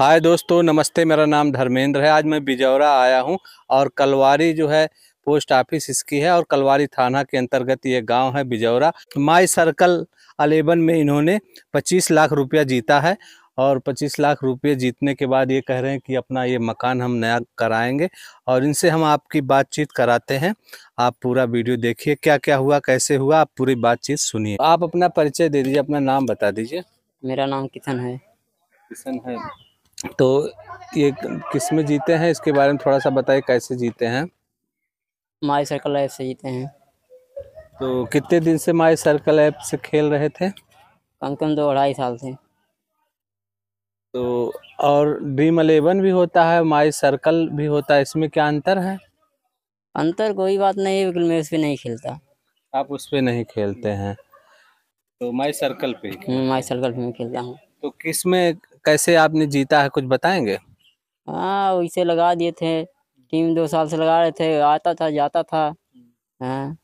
हाय दोस्तों नमस्ते मेरा नाम धर्मेंद्र है आज मैं बिजौरा आया हूं और कलवारी जो है पोस्ट ऑफिस इसकी है और कलवारी थाना के अंतर्गत ये गांव है बिजौरा माई सर्कल अलेवन में इन्होंने 25 लाख रुपया जीता है और 25 लाख रुपये जीतने के बाद ये कह रहे हैं कि अपना ये मकान हम नया कराएंगे और इनसे हम आपकी बातचीत कराते हैं आप पूरा वीडियो देखिए क्या क्या हुआ कैसे हुआ आप पूरी बातचीत सुनिए आप अपना परिचय दे दीजिए अपना नाम बता दीजिए मेरा नाम किशन है किशन है तो ये किस में जीते हैं इसके बारे में थोड़ा सा बताइए कैसे जीते हैं माई सर्कल ऐप से जीते हैं तो कितने दिन से माई सर्कल ऐप से खेल रहे थे कम कम दो अढ़ाई साल से तो और ड्रीम अलेवन भी होता है माई सर्कल भी होता है इसमें क्या अंतर है अंतर कोई बात नहीं बिल्कुल मैं उस पर नहीं खेलता आप उस पर नहीं खेलते हैं तो माई सर्कल पे माई सर्कल पे मैं खेलता हूँ तो किस में कैसे आपने जीता है कुछ बताएंगे हाँ वैसे लगा दिए थे टीम दो साल से लगा रहे थे आता था जाता था हाँ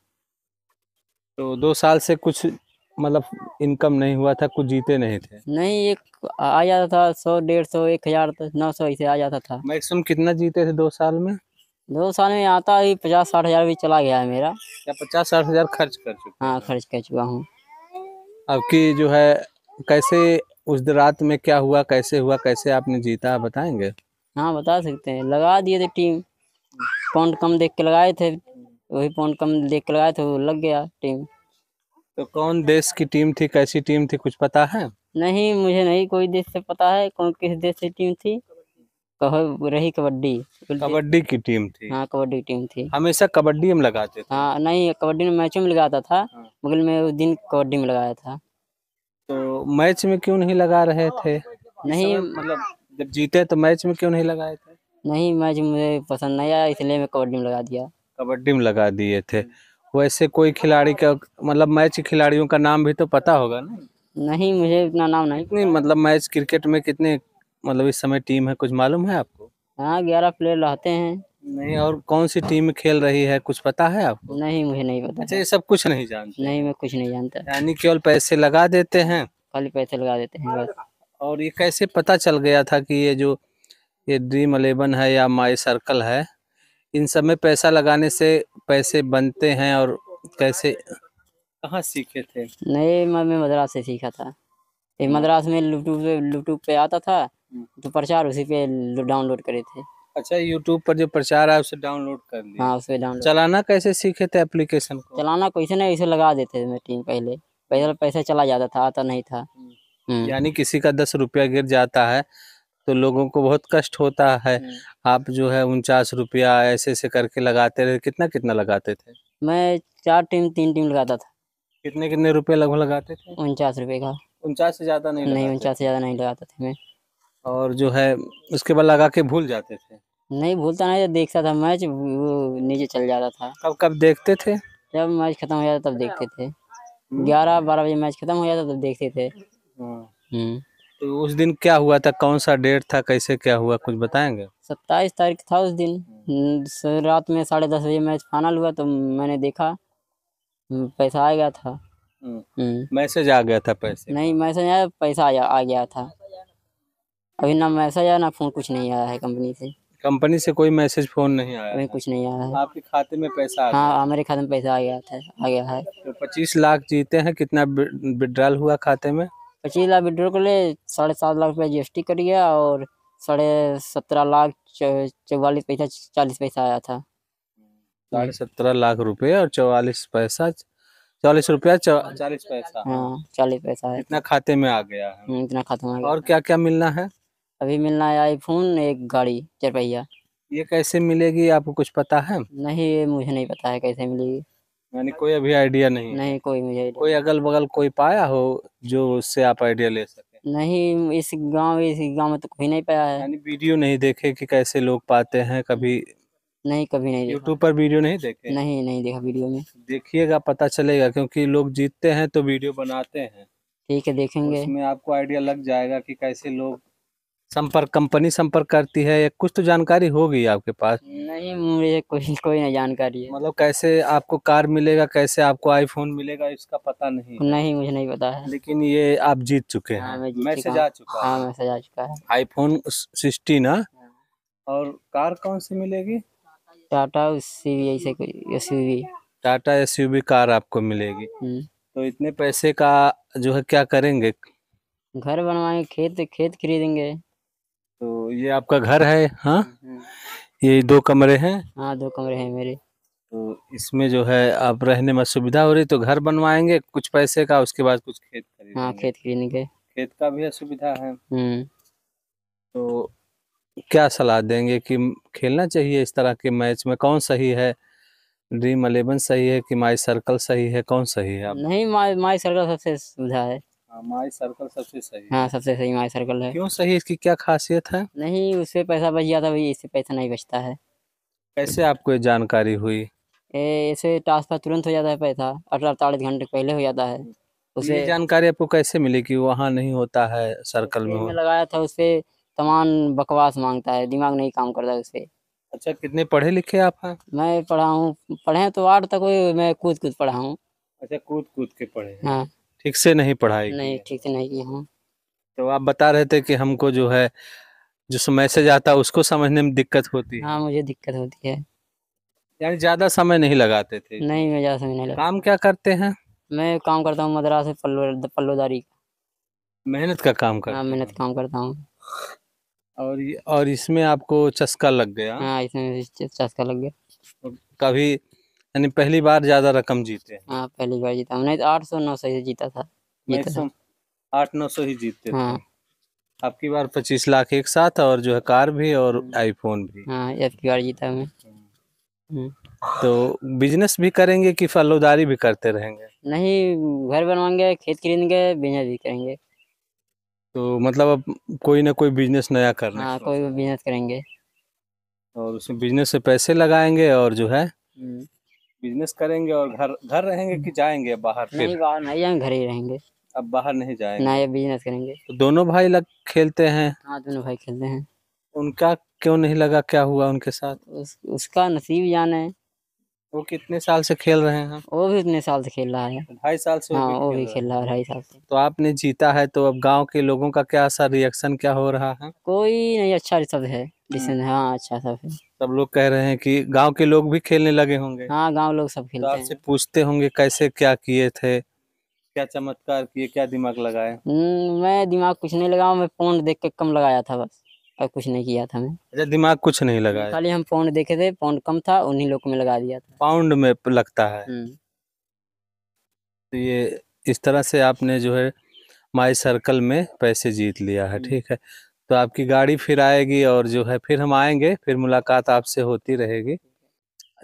तो दो साल से कुछ मतलब इनकम नहीं हुआ था कुछ जीते नहीं थे नहीं एक आ जाता था सौ डेढ़ सौ एक हजार नौ सौ ऐसे आ जाता था मैक्सिमम कितना जीते थे दो साल में दो साल में आता ही पचास साठ हजार भी चला गया है मेरा या पचास साठ हजार खर्च कर चुका हाँ खर्च कर चुका हूँ आपकी जो है कैसे उस रात में क्या हुआ कैसे हुआ कैसे आपने जीता बताएंगे हाँ बता सकते हैं लगा दिए थे टीम पॉइंट कम देख के लगाए थे वही पॉइंट कम देख के लगाए थे वो लग गया टीम तो कौन देश की टीम थी कैसी टीम थी कुछ पता है नहीं मुझे नहीं कोई देश से पता है कौन किस देश की टीम थी कहो रही कबड्डी कबड्डी की टीम थी हाँ कबड्डी टीम थी हमेशा कबड्डी में लगाते थे हाँ नहीं कबड्डी में मैचों में लगाता था बगल हाँ। में उस दिन कबड्डी में लगाया था तो मैच में क्यों नहीं लगा रहे हाँ, थे नहीं मतलब जब जीते तो मैच में क्यों नहीं लगाए थे नहीं मैच मुझे पसंद नहीं आया इसलिए मैं कबड्डी में लगा दिया कबड्डी में लगा दिए थे वैसे कोई खिलाड़ी का मतलब मैच खिलाड़ियों का नाम भी तो पता होगा ना नहीं मुझे इतना नाम नहीं नहीं मतलब मैच क्रिकेट में कितने मतलब इस समय टीम है कुछ मालूम है आपको हाँ ग्यारह प्लेयर रहते हैं नहीं और कौन सी टीम खेल रही है कुछ पता है आपको नहीं मुझे नहीं पता अच्छा ये सब कुछ नहीं जानते नहीं मैं कुछ नहीं जानता यानी केवल पैसे लगा देते हैं खाली पैसे लगा देते हैं बस और ये कैसे पता चल गया था कि ये जो ये ड्रीम अलेवन है या माई सर्कल है इन सब में पैसा लगाने से पैसे बनते हैं और कैसे कहाँ सीखे थे नहीं मैं मद्रास से सीखा था मद्रास में यूट्यूब पे यूट्यूब पे आता था हम्म। तो प्रचार उसी पे डाउनलोड करे थे अच्छा यूट्यूब पर जो प्रचार है उसे डाउनलोड कर लिया हाँ उसे डाउनलोड चलाना कैसे सीखे थे एप्लीकेशन को चलाना कैसे नहीं इसे लगा देते थे मीटिंग पहले पैसा तो पैसा चला जाता था आता नहीं था हम्म। हम्म। यानी किसी का दस रुपया गिर जाता है तो लोगों को बहुत कष्ट होता है हम्म। आप जो है उनचास रुपया ऐसे ऐसे करके लगाते रहे कितना कितना लगाते थे मैं चार टीम तीन टीम लगाता था कितने कितने रुपए लगभग लगाते थे उनचास रुपये का उनचास से ज़्यादा नहीं नहीं उनचास से ज़्यादा नहीं लगाते थे मैं और जो है उसके बाद लगा के भूल जाते थे नहीं भूलता नहीं देखता था मैच वो नीचे चल जाता था कब कब देखते थे जब मैच खत्म हो जाता तब देखते थे हम्म। ग्यारह बारह बजे मैच खत्म हो जाता तब देखते थे हम्म। हम्म। तो उस दिन क्या हुआ था कौन सा डेट था कैसे क्या हुआ कुछ बताएंगे सत्ताईस तारीख था उस दिन रात में साढ़े दस बजे मैच फाइनल हुआ तो मैंने देखा पैसा आ गया था मैसेज आ गया था पैसे नहीं मैसेज आया पैसा आ गया था अभी ना मैसेज आया ना फोन कुछ नहीं आया है कंपनी से कंपनी से कोई मैसेज फोन नहीं आया हमें कुछ नहीं आया है आपके खाते में पैसा हाँ हमारे खाते में पैसा आ गया था आ गया है तो पच्चीस लाख जीते हैं कितना विड्रॉल हुआ खाते में पच्चीस लाख विड्रॉल के लिए साढ़े सात लाख रुपया जी कट गया और साढ़े सत्रह लाख चौवालीस पैसा चालीस पैसा आया था साढ़े सत्रह लाख रुपए और चौवालीस पैसा चालीस रुपया चालीस पैसा हाँ चालीस पैसा है हम्म, इतना खाते में आ गया है इतना खाते में और क्या क्या मिलना है अभी मिलना है आईफोन एक गाड़ी चार पहिया ये कैसे मिलेगी आपको कुछ पता है नहीं ये मुझे नहीं पता है कैसे मिलेगी यानी कोई अभी आइडिया नहीं नहीं कोई मुझे कोई अगल बगल कोई पाया हो जो उससे आप आइडिया ले सके नहीं इस गांव इस गांव में तो कोई नहीं पाया है यानी वीडियो नहीं देखे कि कैसे लोग पाते हैं कभी नहीं कभी नहीं यूट्यूब पर वीडियो नहीं देखे नहीं नहीं देखा वीडियो में देखिएगा पता चलेगा क्योंकि लोग जीतते हैं तो वीडियो बनाते हैं ठीक है देखेंगे आपको आइडिया लग जाएगा कि कैसे लोग संपर्क कंपनी संपर्क करती है या कुछ तो जानकारी होगी आपके पास नहीं मुझे कोई कोई नहीं जानकारी है मतलब कैसे आपको कार मिलेगा कैसे आपको आईफोन मिलेगा इसका पता नहीं नहीं मुझे नहीं पता है लेकिन ये आप जीत चुके हैं हाँ, मैं मैसेज आ चुका हाँ मैसेज आ चुका है आईफोन सिक्सटीन और कार कौन सी मिलेगी टाटा सी कोई टाटा एस कार आपको मिलेगी हम्म। तो इतने पैसे का जो है क्या करेंगे घर बनवाएंगे खेत खेत खरीदेंगे ये आपका घर है हाँ हम्म। ये दो कमरे हैं हाँ दो कमरे हैं मेरे तो इसमें जो है आप रहने में सुविधा हो रही तो घर बनवाएंगे कुछ पैसे का उसके बाद कुछ खेत खरीद हाँ खेत खरीदने खेत का भी सुविधा है हम्म। तो क्या सलाह देंगे कि खेलना चाहिए इस तरह के मैच में कौन सही है ड्रीम अलेवन सही है कि माई सर्कल सही है कौन सही है आप? नहीं माई माई सर्कल सबसे सुविधा है हाँ, माई सर्कल सबसे सही हाँ सबसे सही माई सर्कल है क्यों सही इसकी क्या खासियत है नहीं उससे पैसा बच गया था भाई इससे पैसा नहीं बचता है कैसे आपको ये जानकारी हुई ऐसे ट्रांसफर तुरंत हो जाता है पैसा अठारह अड़तालीस घंटे पहले हो जाता है उसे ये जानकारी आपको कैसे मिली कि वहाँ नहीं होता है सर्कल में लगाया था उससे तमाम बकवास मांगता है दिमाग नहीं काम करता उससे अच्छा कितने पढ़े लिखे आप हैं मैं पढ़ा हूँ पढ़े तो आठ तक मैं कूद कूद पढ़ा हूँ अच्छा कूद कूद के पढ़े हाँ ठीक से नहीं पढ़ाई नहीं ठीक से नहीं किए तो आप बता रहे थे कि हमको जो है जो मैसेज आता है उसको समझने में दिक्कत होती है हाँ मुझे दिक्कत होती है यानी ज्यादा समय नहीं लगाते थे नहीं मैं ज्यादा समय नहीं लगा काम क्या करते हैं मैं काम करता हूँ मद्रास पल्लो पल्लोदारी का मेहनत का काम करता हाँ मेहनत काम करता हूँ और और इसमें आपको चस्का लग गया हाँ इसमें चस्का लग गया कभी यानी पहली बार ज्यादा रकम जीते आ, हाँ, पहली बार जीता हमने आठ सौ नौ सौ ही जीता था आठ नौ सौ ही जीतते हाँ। आपकी बार पच्चीस लाख एक साथ और जो है कार भी और आईफोन भी आपकी हाँ, बार जीता मैं हम्म। तो बिजनेस भी करेंगे कि फलोदारी भी करते रहेंगे नहीं घर बनवाएंगे खेत खरीदेंगे बिजनेस भी करेंगे तो मतलब अब कोई ना कोई बिजनेस नया करना आ, कोई बिजनेस करेंगे और उसमें बिजनेस से पैसे लगाएंगे और जो है हम्म। बिजनेस करेंगे और घर घर रहेंगे कि जाएंगे बाहर फिर नहीं बाहर नहीं जाएंगे घर ही रहेंगे अब बाहर नहीं जाएंगे ना ये बिजनेस करेंगे तो दोनों भाई लग खेलते हैं हाँ दोनों भाई खेलते हैं उनका क्यों नहीं लगा क्या हुआ उनके साथ उस, उसका नसीब है वो कितने साल से खेल रहे हैं वो भी उतने साल से खेल रहा है ढाई साल से हाँ, वो भी खेल रहा है ढाई साल से तो आपने जीता है तो अब गांव के लोगों का क्या सा रिएक्शन क्या हो रहा है कोई नहीं अच्छा रिश्ता है हम्म। हाँ अच्छा सब सब लोग कह रहे हैं कि गांव के लोग भी खेलने लगे होंगे हाँ गांव लोग सब खेलते हैं आपसे पूछते होंगे कैसे क्या किए थे क्या चमत्कार किए क्या दिमाग लगाए हम्म, मैं दिमाग कुछ नहीं लगाया मैं पौंड देख के कम लगाया था बस और कुछ नहीं किया था मैं अच्छा दिमाग कुछ नहीं लगाया खाली हम पाउंड देखे थे पाउंड कम था उन्हीं लोग में लगा दिया था पाउंड में लगता है हम्म। तो ये इस तरह से आपने जो है माई सर्कल में पैसे जीत लिया है ठीक है तो आपकी गाड़ी फिर आएगी और जो है फिर हम आएंगे फिर मुलाकात आपसे होती रहेगी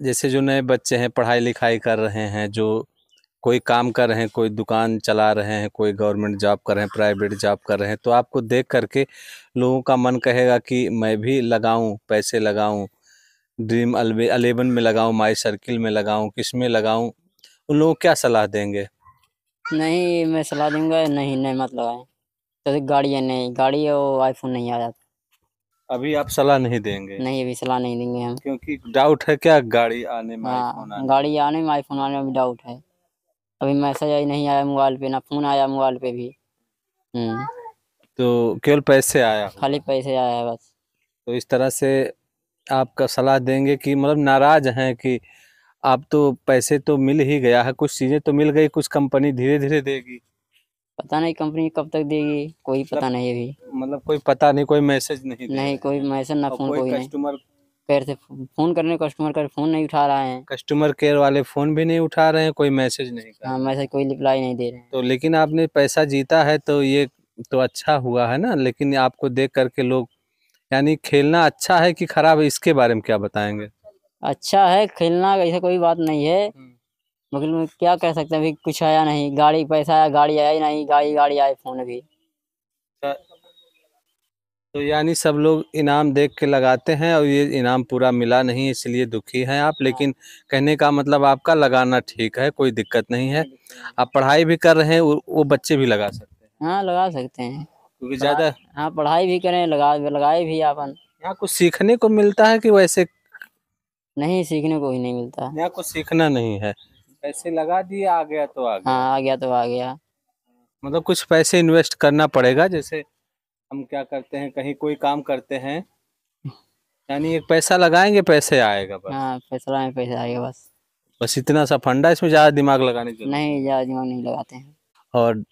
जैसे जो नए बच्चे हैं पढ़ाई लिखाई कर रहे हैं जो कोई काम कर रहे हैं कोई दुकान चला रहे हैं कोई गवर्नमेंट जॉब कर रहे हैं प्राइवेट जॉब कर रहे हैं तो आपको देख करके लोगों का मन कहेगा कि मैं भी लगाऊं पैसे लगाऊं ड्रीम अलेवन में लगाऊं माई सर्किल में लगाऊं किस में लगाऊं उन लोगों क्या सलाह देंगे नहीं मैं सलाह दूंगा नहीं नहीं मत लगाएं तो गाड़ी है नहीं गाड़ी है वो आईफोन नहीं आया अभी आप सलाह नहीं देंगे नहीं अभी सलाह नहीं देंगे हम क्योंकि डाउट है क्या गाड़ी आने में हाँ गाड़ी आने में आईफोन आने में डाउट है अभी मैसेज आई नहीं आया मोबाइल पे ना फोन आया मोबाइल पे भी हम्म। तो केवल पैसे आया खाली पैसे आया है बस तो इस तरह से आपका सलाह देंगे कि मतलब नाराज हैं कि आप तो पैसे तो मिल ही गया है कुछ चीज़ें तो मिल गई कुछ कंपनी धीरे धीरे देगी पता नहीं कंपनी कब तक देगी कोई पता मतलब नहीं अभी मतलब कोई पता नहीं कोई मैसेज नहीं नहीं कोई मैसेज ना फोन कोई कस्टमर केयर से फोन करने कस्टमर का फोन नहीं उठा रहे हैं कस्टमर केयर वाले फोन भी नहीं उठा रहे हैं कोई मैसेज नहीं हाँ मैसेज कोई रिप्लाई नहीं दे रहे तो लेकिन आपने पैसा जीता है तो ये तो अच्छा हुआ है ना लेकिन आपको देख करके लोग यानी खेलना अच्छा है कि खराब है इसके बारे में क्या बताएंगे अच्छा है खेलना ऐसा कोई बात नहीं है हम्म। मगर क्या कह सकते हैं अभी कुछ आया नहीं गाड़ी पैसा आया गाड़ी आया ही नहीं गाड़ी गाड़ी आए फोन अभी अच्छा। तो यानी सब लोग इनाम देख के लगाते हैं और ये इनाम पूरा मिला नहीं इसलिए दुखी हैं आप हाँ। लेकिन कहने का मतलब आपका लगाना ठीक है कोई दिक्कत नहीं है आप पढ़ाई भी कर रहे हैं वो बच्चे भी लगा सकते हैं हाँ लगा सकते हैं क्योंकि ज्यादा हाँ पढ़ाई भी करें लगा लगाए भी अपन यहाँ कुछ सीखने को मिलता है कि वैसे नहीं सीखने को ही नहीं मिलता यहाँ कुछ सीखना नहीं है पैसे लगा दिए आ गया तो आ गया हाँ, आ गया तो आ गया मतलब कुछ पैसे इन्वेस्ट करना पड़ेगा जैसे हम क्या करते हैं कहीं कोई काम करते हैं यानी एक पैसा लगाएंगे पैसे आएगा बस हाँ पैसा लगाएंगे पैसे आएगा बस बस इतना सा फंडा इसमें ज्यादा दिमाग लगाने की नहीं ज्यादा दिमाग नहीं लगाते हैं और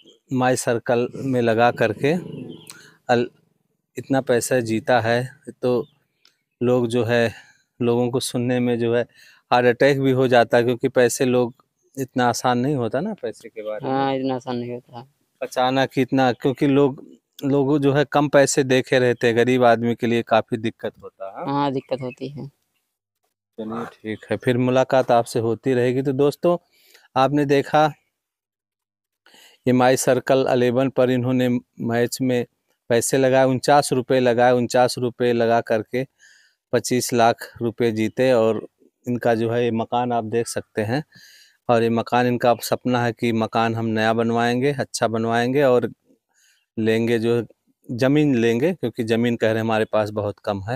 माई सर्कल में लगा करके अल, इतना पैसा जीता है तो लोग जो है लोगों को सुनने में जो है हार्ट अटैक भी हो जाता क्योंकि पैसे लोग इतना आसान नहीं होता ना पैसे के बारे में हाँ, इतना आसान नहीं होता अचानक इतना क्योंकि लोग लोगों जो है कम पैसे देखे रहते हैं गरीब आदमी के लिए काफी दिक्कत होता है हाँ दिक्कत होती है चलिए ठीक है फिर मुलाकात आपसे होती रहेगी तो दोस्तों आपने देखा ये माई सर्कल अलेवन पर इन्होंने मैच में पैसे लगाए उनचास रुपये लगाए उनचास रुपये लगा करके पच्चीस लाख रुपए जीते और इनका जो है ये मकान आप देख सकते हैं और ये मकान इनका सपना है कि मकान हम नया बनवाएंगे अच्छा बनवाएंगे और लेंगे जो ज़मीन लेंगे क्योंकि ज़मीन कह रहे हमारे पास बहुत कम है